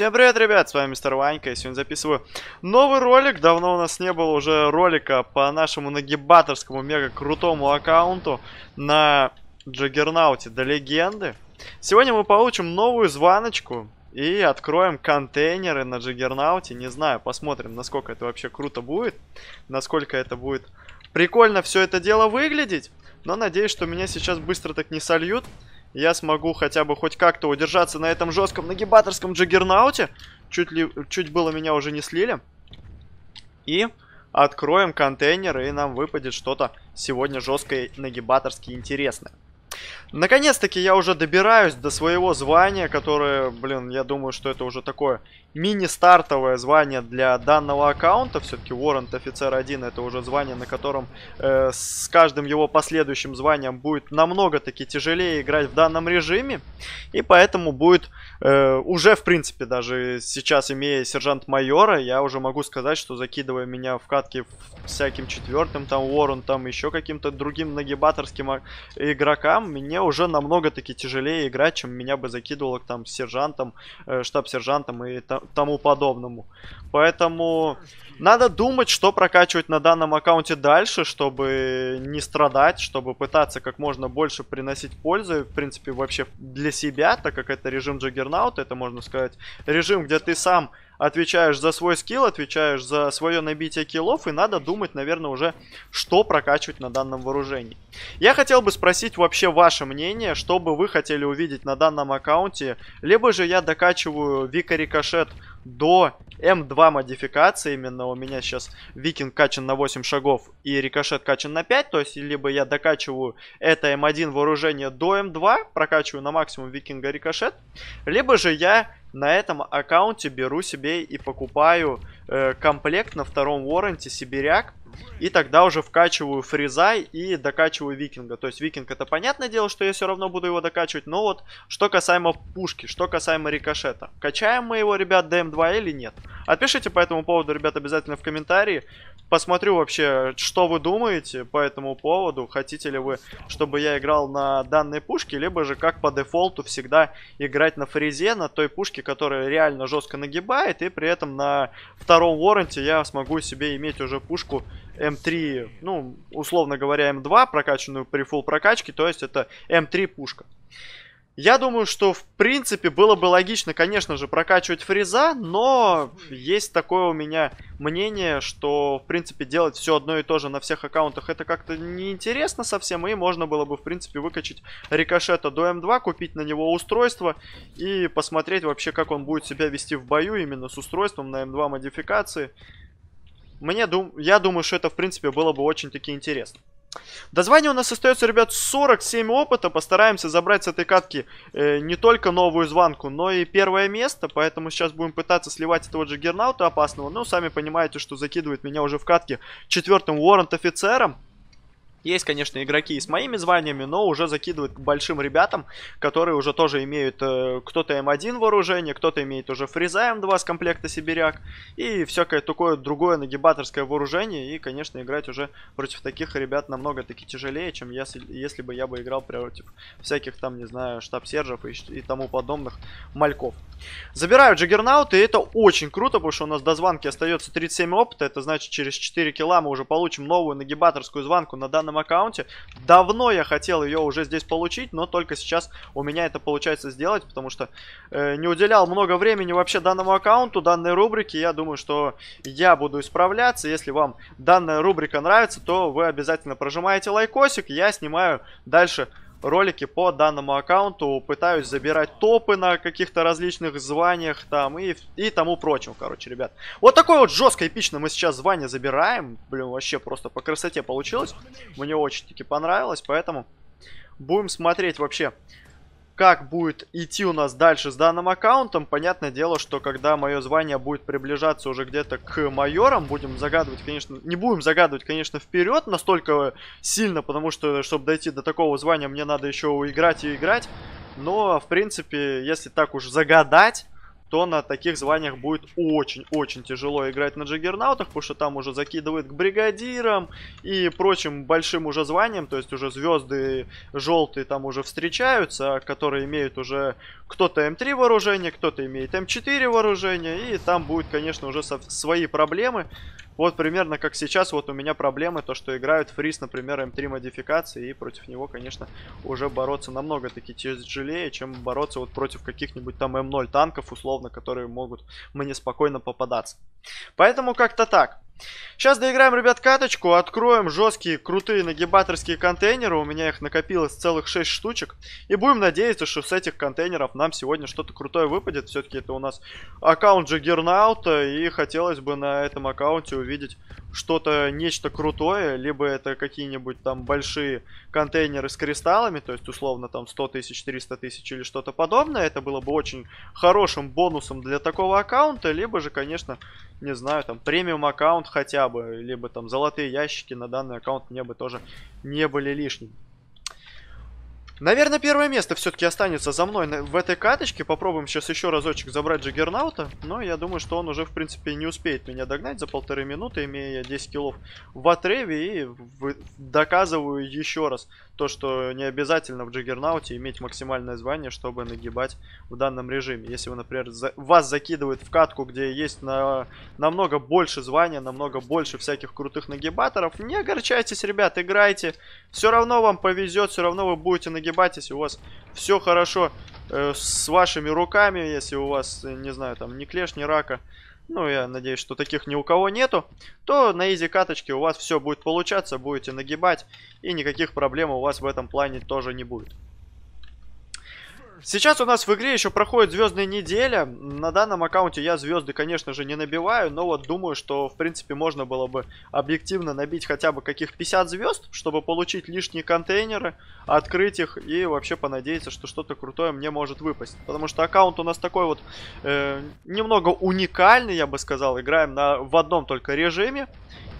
Всем привет, ребят, с вами мистер Ванька, и сегодня записываю новый ролик. Давно у нас не было уже ролика по нашему нагибаторскому мега крутому аккаунту на Джаггернауте до легенды. Сегодня мы получим новую звоночку и откроем контейнеры на Джаггернауте. Не знаю, посмотрим, насколько это вообще круто будет, насколько это будет прикольно все это дело выглядеть. Но надеюсь, что меня сейчас быстро так не сольют я смогу хотя бы хоть как-то удержаться на этом жестком нагибаторском джаггернауте. Чуть, ли, чуть было меня уже не слили. И откроем контейнер, и нам выпадет что-то сегодня жесткое нагибаторски интересное. Наконец-таки я уже добираюсь до своего звания, которое, блин, я думаю, что это уже такое мини-стартовое звание для данного аккаунта. Все-таки Warrant Офицер 1 это уже звание, на котором э, с каждым его последующим званием будет намного-таки тяжелее играть в данном режиме. И поэтому будет э, уже, в принципе, даже сейчас имея сержант-майора, я уже могу сказать, что закидывая меня в катки всяким четвертым, там, Warren, там, еще каким-то другим нагибаторским а, игрокам, мне уже намного-таки тяжелее играть, чем меня бы закидывало там сержантом, э, штаб-сержантом и, тому подобному. Поэтому надо думать, что прокачивать на данном аккаунте дальше, чтобы не страдать, чтобы пытаться как можно больше приносить пользы, в принципе, вообще для себя, так как это режим Джаггернаута, это можно сказать, режим, где ты сам отвечаешь за свой скилл, отвечаешь за свое набитие киллов, и надо думать, наверное, уже, что прокачивать на данном вооружении. Я хотел бы спросить вообще ваше мнение, что бы вы хотели увидеть на данном аккаунте, либо же я докачиваю Вика Рикошет до М2 модификации, именно у меня сейчас Викинг качан на 8 шагов и Рикошет качан на 5, то есть либо я докачиваю это М1 вооружение до М2, прокачиваю на максимум Викинга Рикошет, либо же я на этом аккаунте беру себе и покупаю э, комплект на втором уорренте Сибиряк. И тогда уже вкачиваю фризай и докачиваю викинга. То есть викинг это понятное дело, что я все равно буду его докачивать. Но вот что касаемо пушки, что касаемо рикошета. Качаем мы его, ребят, ДМ2 или нет? Отпишите по этому поводу, ребят, обязательно в комментарии посмотрю вообще, что вы думаете по этому поводу. Хотите ли вы, чтобы я играл на данной пушке, либо же как по дефолту всегда играть на фрезе на той пушке, которая реально жестко нагибает, и при этом на втором воранте я смогу себе иметь уже пушку М3, эм ну, условно говоря, М2, эм прокачанную при фул прокачке, то есть это М3 эм пушка. Я думаю, что в принципе было бы логично, конечно же, прокачивать фреза, но есть такое у меня мнение, что в принципе делать все одно и то же на всех аккаунтах это как-то неинтересно совсем, и можно было бы в принципе выкачать рикошета до М2, купить на него устройство и посмотреть вообще, как он будет себя вести в бою именно с устройством на М2 модификации. Мне дум... Я думаю, что это в принципе было бы очень-таки интересно. До звания у нас остается, ребят, 47 опыта. Постараемся забрать с этой катки э, не только новую званку, но и первое место. Поэтому сейчас будем пытаться сливать этого же Гернаута опасного. Ну, сами понимаете, что закидывает меня уже в катке четвертым Уоррент офицером. Есть, конечно, игроки и с моими званиями, но уже закидывают к большим ребятам, которые уже тоже имеют э, кто-то М1 эм вооружение, кто-то имеет уже фреза М2 эм с комплекта Сибиряк и всякое такое другое нагибаторское вооружение. И, конечно, играть уже против таких ребят намного таки тяжелее, чем я, если бы я бы играл против всяких там, не знаю, штаб-сержев и, и тому подобных мальков. Забирают Джаггернаут, и это очень круто, потому что у нас до званки остается 37 опыта. Это значит, через 4 килла мы уже получим новую нагибаторскую званку на данном данном аккаунте. Давно я хотел ее уже здесь получить, но только сейчас у меня это получается сделать, потому что э, не уделял много времени вообще данному аккаунту, данной рубрике. Я думаю, что я буду исправляться. Если вам данная рубрика нравится, то вы обязательно прожимаете лайкосик. Я снимаю дальше ролики по данному аккаунту, пытаюсь забирать топы на каких-то различных званиях там и, и тому прочему, короче, ребят. Вот такой вот жестко эпично мы сейчас звание забираем. Блин, вообще просто по красоте получилось. Мне очень-таки понравилось, поэтому будем смотреть вообще, как будет идти у нас дальше с данным аккаунтом. Понятное дело, что когда мое звание будет приближаться уже где-то к майорам, будем загадывать, конечно, не будем загадывать, конечно, вперед настолько сильно, потому что, чтобы дойти до такого звания, мне надо еще играть и играть. Но, в принципе, если так уж загадать, то на таких званиях будет очень-очень тяжело играть на джиггернаутах, потому что там уже закидывают к бригадирам и прочим большим уже званиям, то есть уже звезды желтые там уже встречаются, которые имеют уже кто-то М3 эм вооружение, кто-то имеет М4 эм вооружение, и там будет, конечно, уже свои проблемы, вот примерно как сейчас, вот у меня проблемы, то что играют фриз, например, М3 эм модификации, и против него, конечно, уже бороться намного-таки тяжелее, чем бороться вот против каких-нибудь там М0 эм танков, условно, которые могут мне спокойно попадаться. Поэтому как-то так. Сейчас доиграем, ребят, каточку, откроем жесткие, крутые нагибаторские контейнеры. У меня их накопилось целых 6 штучек. И будем надеяться, что с этих контейнеров нам сегодня что-то крутое выпадет. Все-таки это у нас аккаунт Джаггернаута, и хотелось бы на этом аккаунте увидеть что-то, нечто крутое, либо это какие-нибудь там большие контейнеры с кристаллами, то есть условно там 100 тысяч, 300 тысяч или что-то подобное, это было бы очень хорошим бонусом для такого аккаунта, либо же, конечно, не знаю, там премиум аккаунт хотя бы, либо там золотые ящики на данный аккаунт мне бы тоже не были лишними. Наверное, первое место все-таки останется за мной в этой каточке. Попробуем сейчас еще разочек забрать Джиггернаута. Но я думаю, что он уже, в принципе, не успеет меня догнать за полторы минуты, имея 10 килов в отреве. И доказываю еще раз то, что не обязательно в Джиггернауте иметь максимальное звание, чтобы нагибать в данном режиме. Если вы, например, за... вас закидывают в катку, где есть на... намного больше звания, намного больше всяких крутых нагибаторов, не огорчайтесь, ребят, играйте. Все равно вам повезет, все равно вы будете нагибать загибайтесь, у вас все хорошо э, с вашими руками, если у вас, э, не знаю, там ни клеш, ни рака. Ну, я надеюсь, что таких ни у кого нету. То на изи каточке у вас все будет получаться, будете нагибать. И никаких проблем у вас в этом плане тоже не будет. Сейчас у нас в игре еще проходит звездная неделя. На данном аккаунте я звезды, конечно же, не набиваю, но вот думаю, что, в принципе, можно было бы объективно набить хотя бы каких 50 звезд, чтобы получить лишние контейнеры, открыть их и вообще понадеяться, что что-то крутое мне может выпасть. Потому что аккаунт у нас такой вот э, немного уникальный, я бы сказал. Играем на, в одном только режиме.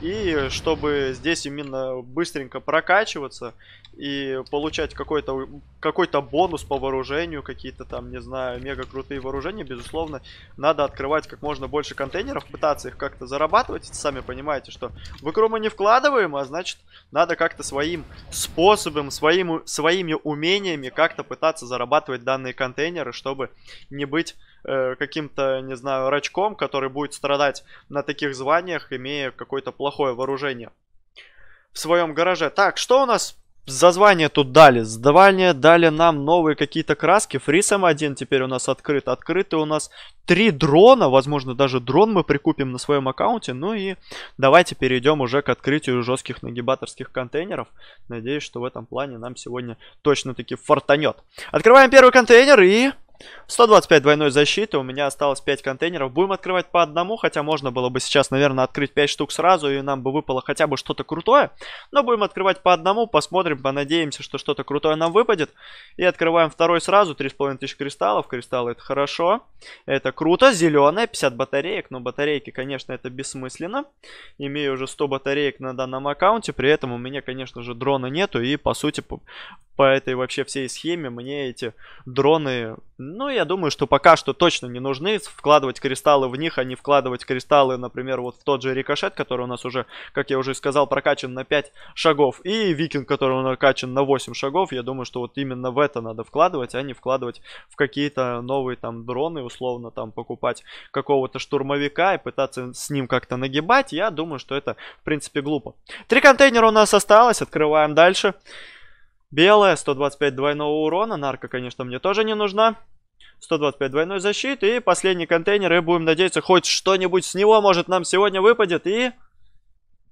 И чтобы здесь именно быстренько прокачиваться и получать какой-то какой то бонус по вооружению, какие-то там, не знаю, мега крутые вооружения, безусловно, надо открывать как можно больше контейнеров, пытаться их как-то зарабатывать. Сами понимаете, что в игру мы не вкладываем, а значит, надо как-то своим способом, своим, своими умениями как-то пытаться зарабатывать данные контейнеры, чтобы не быть Э, каким-то, не знаю, рачком, который будет страдать на таких званиях, имея какое-то плохое вооружение в своем гараже. Так, что у нас за звание тут дали? Задавание дали нам новые какие-то краски. Фрис один теперь у нас открыт. Открыты у нас три дрона. Возможно, даже дрон мы прикупим на своем аккаунте. Ну и давайте перейдем уже к открытию жестких нагибаторских контейнеров. Надеюсь, что в этом плане нам сегодня точно-таки фартанет. Открываем первый контейнер и... 125 двойной защиты, у меня осталось 5 контейнеров. Будем открывать по одному, хотя можно было бы сейчас, наверное, открыть 5 штук сразу, и нам бы выпало хотя бы что-то крутое. Но будем открывать по одному, посмотрим, понадеемся, что что-то крутое нам выпадет. И открываем второй сразу, 3500 кристаллов. Кристаллы это хорошо, это круто. Зеленая, 50 батареек, но батарейки, конечно, это бессмысленно. Имею уже 100 батареек на данном аккаунте, при этом у меня, конечно же, дрона нету, и, по сути, по этой вообще всей схеме мне эти дроны, ну, я думаю, что пока что точно не нужны. Вкладывать кристаллы в них, а не вкладывать кристаллы, например, вот в тот же рикошет, который у нас уже, как я уже сказал, прокачан на 5 шагов. И викинг, который накачан на 8 шагов. Я думаю, что вот именно в это надо вкладывать, а не вкладывать в какие-то новые там дроны, условно там покупать какого-то штурмовика и пытаться с ним как-то нагибать. Я думаю, что это, в принципе, глупо. Три контейнера у нас осталось, открываем дальше. Дальше. Белая, 125 двойного урона. Нарка, конечно, мне тоже не нужна. 125 двойной защиты. И последний контейнер. И будем надеяться, хоть что-нибудь с него, может, нам сегодня выпадет. И...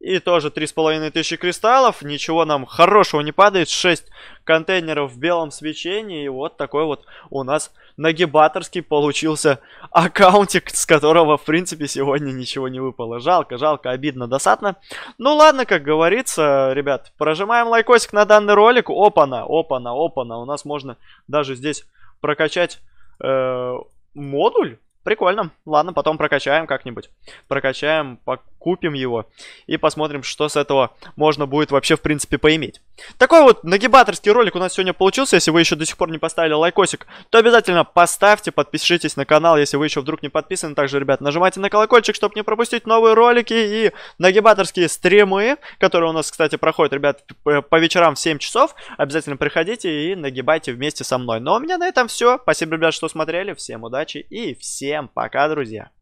И тоже 3500 кристаллов. Ничего нам хорошего не падает. 6 контейнеров в белом свечении. И вот такой вот у нас нагибаторский получился аккаунтик, с которого, в принципе, сегодня ничего не выпало. Жалко, жалко, обидно, досадно. Ну ладно, как говорится, ребят, прожимаем лайкосик на данный ролик. Опа-на, опа-на, опа-на. У нас можно даже здесь прокачать э, модуль. Прикольно. Ладно, потом прокачаем как-нибудь. Прокачаем, купим его и посмотрим, что с этого можно будет вообще, в принципе, поиметь. Такой вот нагибаторский ролик у нас сегодня получился. Если вы еще до сих пор не поставили лайкосик, то обязательно поставьте, подпишитесь на канал, если вы еще вдруг не подписаны. Также, ребят, нажимайте на колокольчик, чтобы не пропустить новые ролики и нагибаторские стримы, которые у нас, кстати, проходят, ребят, э, по вечерам в 7 часов. Обязательно приходите и нагибайте вместе со мной. но ну, а у меня на этом все. Спасибо, ребят, что смотрели. Всем удачи и всем пока, друзья.